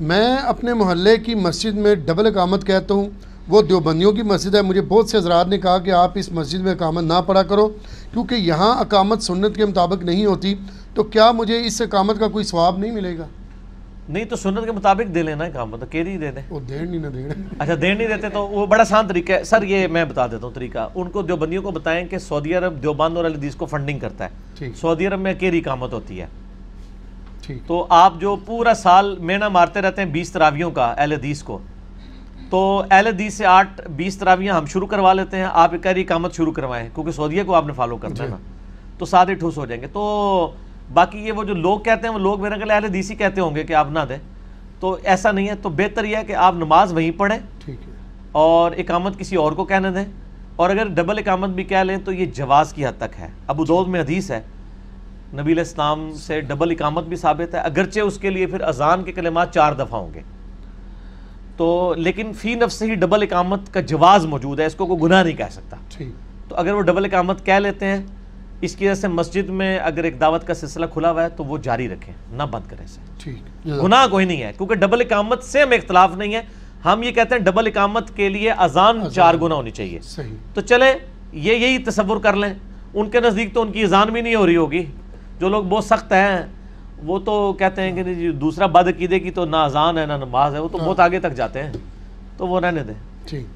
मैं अपने मोहल्ले की मस्जिद में डबल अकामत कहता हूँ वो देवबंदियों की मस्जिद है मुझे बहुत से हजरात ने कहा कि आप इस मस्जिद में अकामत ना पड़ा करो क्योंकि यहाँ अकामत सुन्नत के मुताबिक नहीं होती तो क्या मुझे इस अकामत का कोई स्वाब नहीं मिलेगा नहीं तो सुन्नत के मुताबिक दे लेना काम तो केरी दे दें वो देर नहीं ना दे अच्छा देर नहीं देते तो वो बड़ा आसान तरीका है सर ये मैं बता देता हूँ तरीका उनको देवबंदियों को बताएं कि सऊदी अरब देवबंद और अलदीस को फंडिंग करता है सऊदी अरब में केरी कामत होती है तो आप जो पूरा साल मेहना मारते रहते हैं बीस तरावियों का एल हदीस को तो एल हदीस से आठ बीस तरावियाँ हम शुरू करवा लेते हैं आप कह रही कामत शुरू करवाएं क्योंकि सऊदिया को आपने फॉलो करना है ना तो साथ ही ठूस हो जाएंगे तो बाकी ये वो जो लोग कहते हैं वो लोग मेरा ख्याल अहल ही कहते होंगे कि आप ना दें तो ऐसा नहीं है तो बेहतर यह है कि आप नमाज वहीं पढ़ें ठीक है और इकामत किसी और को कहने दें और अगर डबल इकामत भी कह लें तो ये जवाज़ की हद तक है अब दौद में हदीस है नबील इस्लाम से डबल इकामत भी साबित है अगरचे उसके लिए फिर अजान के कलमात चार दफ़ा होंगे तो लेकिन फ़ी नफ से ही डबल इकामत का जवाज़ मौजूद है इसको कोई गुना नहीं कह सकता तो अगर वो डबल इकामत कह लेते हैं इसकी वजह से मस्जिद में अगर एक दावत का सिलसिला खुला हुआ है तो वो जारी रखें ना बंद करें इसे गुना कोई नहीं है क्योंकि डबल इकामत से हमें इख्तलाफ नहीं है हम ये कहते हैं डबल इकामत के लिए अजान चार गुना होनी चाहिए तो चले ये यही तस्वुर कर लें उनके नज़दीक तो उनकी अजान भी नहीं हो रही होगी जो लोग बहुत सख्त हैं वो तो कहते हैं कि जी दूसरा बद अकीदे की तो ना अजान है ना नमाज है वो तो हाँ। बहुत आगे तक जाते हैं तो वो रहने दें ठीक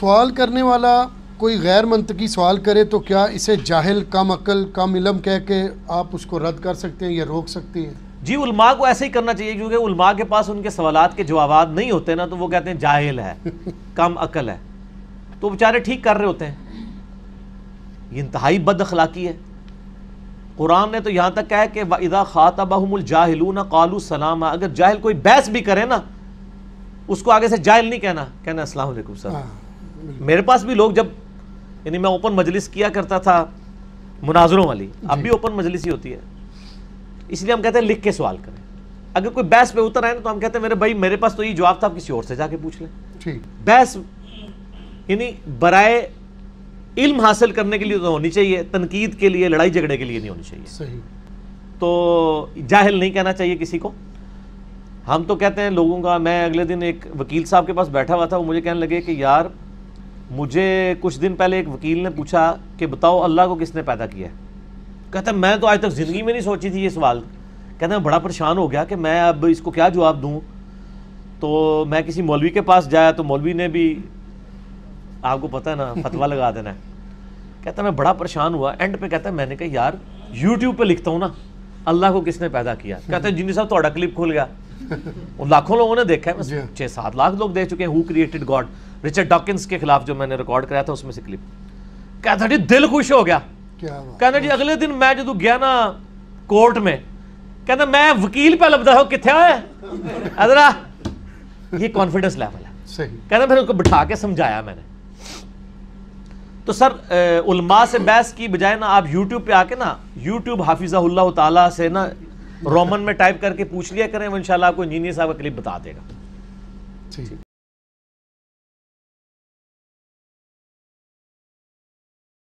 सवाल करने वाला कोई गैर मंतकी सवाल करे तो क्या इसे जाहिल कम अकल कम इलम कह के आप उसको रद्द कर सकते हैं या रोक सकते हैं जी उलमा को ऐसे ही करना चाहिए क्योंकि उलमा के पास उनके सवाल के जवाब नहीं होते ना तो वो कहते हैं जाहिल है कम अकल है तो बेचारे ठीक कर रहे होते हैं ये इंतहाई बद अखलाकी है कुरान ने तो यहाँ तक कहा है कि इदा खातबाहमुल जाहिलू ना कालू सलामा अगर जाहिल कोई बहस भी करे ना उसको आगे से जाहिल नहीं कहना कहना अस्सलाम सर हाँ, मेरे पास भी लोग जब यानी मैं ओपन मजलिस किया करता था मुनाजरों वाली अब भी ओपन मजलिस ही होती है इसलिए हम कहते हैं लिख के सवाल करें अगर कोई बहस पे उतर आए ना तो हम कहते हैं मेरे भाई मेरे पास तो ये जवाब था आप किसी और से जाके पूछ लें बहस यानी बरए इल्म हासिल करने के लिए तो होनी चाहिए तनकीद के लिए लड़ाई झगड़े के लिए नहीं होनी चाहिए सही तो जाहिल नहीं कहना चाहिए किसी को हम तो कहते हैं लोगों का मैं अगले दिन एक वकील साहब के पास बैठा हुआ था वो मुझे कहने लगे कि यार मुझे कुछ दिन पहले एक वकील ने पूछा कि बताओ अल्लाह को किसने पैदा किया है हैं मैं तो आज तक ज़िंदगी में नहीं सोची थी ये सवाल कहते हैं बड़ा परेशान हो गया कि मैं अब इसको क्या जवाब दूँ तो मैं किसी मौलवी के पास जाया तो मौलवी ने भी आपको पता है ना फतवा लगा देना है कहता मैं बड़ा परेशान हुआ एंड पे कहता मैंने कहा यार यूट्यूब पे लिखता हूँ ना अल्लाह को किसने पैदा किया कहते हैं जिनी साहब थोड़ा क्लिप खुल गया और लाखों लोगों ने देखा है छः सात लाख लोग देख चुके हैं who created God Richard Dawkins के खिलाफ जो मैंने रिकॉर्ड कराया था उसमें से क्लिप कहता जी दिल खुश हो गया कहना जी अगले दिन मैं जो गया ना कोर्ट में कहना मैं वकील पे लगता हूँ कितने आया अदरा ये कॉन्फिडेंस लेवल है कहना फिर उनको बिठा के समझाया मैंने तो सर उलमा से बहस की बजाय ना आप यूट्यूब पे आके ना यूट्यूब हाफिज़ाल्ला तला से ना रोमन में टाइप करके पूछ लिया करें इन शाला आपको इंजीनियर साहब का क्लिप बता देगा ठीक